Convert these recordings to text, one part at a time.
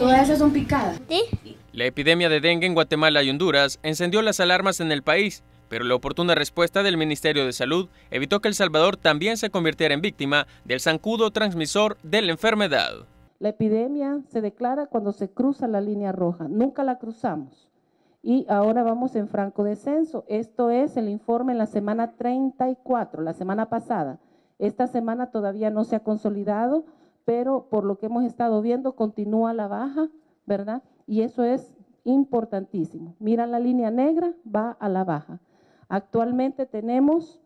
Todas esas son picadas. La epidemia de dengue en Guatemala y Honduras encendió las alarmas en el país, pero la oportuna respuesta del Ministerio de Salud evitó que El Salvador también se convirtiera en víctima del zancudo transmisor de la enfermedad. La epidemia se declara cuando se cruza la línea roja, nunca la cruzamos. Y ahora vamos en franco descenso. Esto es el informe en la semana 34, la semana pasada. Esta semana todavía no se ha consolidado pero por lo que hemos estado viendo continúa la baja, ¿verdad? Y eso es importantísimo. Mira la línea negra, va a la baja. Actualmente tenemos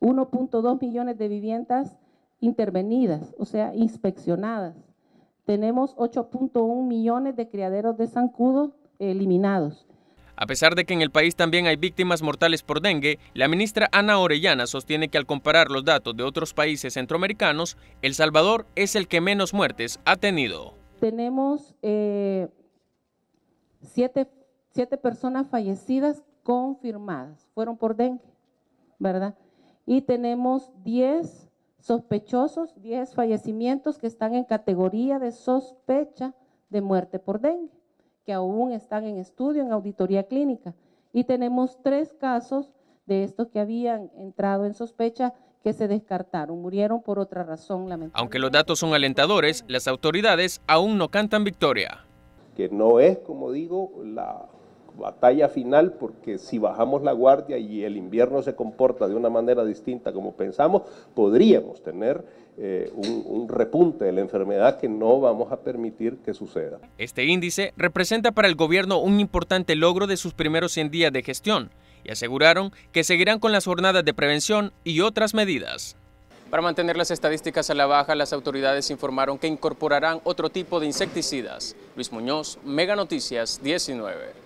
1.2 millones de viviendas intervenidas, o sea, inspeccionadas. Tenemos 8.1 millones de criaderos de zancudo eliminados. A pesar de que en el país también hay víctimas mortales por dengue, la ministra Ana Orellana sostiene que al comparar los datos de otros países centroamericanos, El Salvador es el que menos muertes ha tenido. Tenemos eh, siete, siete, personas fallecidas confirmadas, fueron por dengue, ¿verdad? Y tenemos 10 sospechosos, 10 fallecimientos que están en categoría de sospecha de muerte por dengue que aún están en estudio en auditoría clínica. Y tenemos tres casos de estos que habían entrado en sospecha que se descartaron, murieron por otra razón lamentablemente. Aunque los datos son alentadores, las autoridades aún no cantan victoria. Que no es, como digo, la batalla final, porque si bajamos la guardia y el invierno se comporta de una manera distinta como pensamos, podríamos tener eh, un, un repunte de la enfermedad que no vamos a permitir que suceda. Este índice representa para el gobierno un importante logro de sus primeros 100 días de gestión y aseguraron que seguirán con las jornadas de prevención y otras medidas. Para mantener las estadísticas a la baja, las autoridades informaron que incorporarán otro tipo de insecticidas. Luis Muñoz, Mega Noticias 19.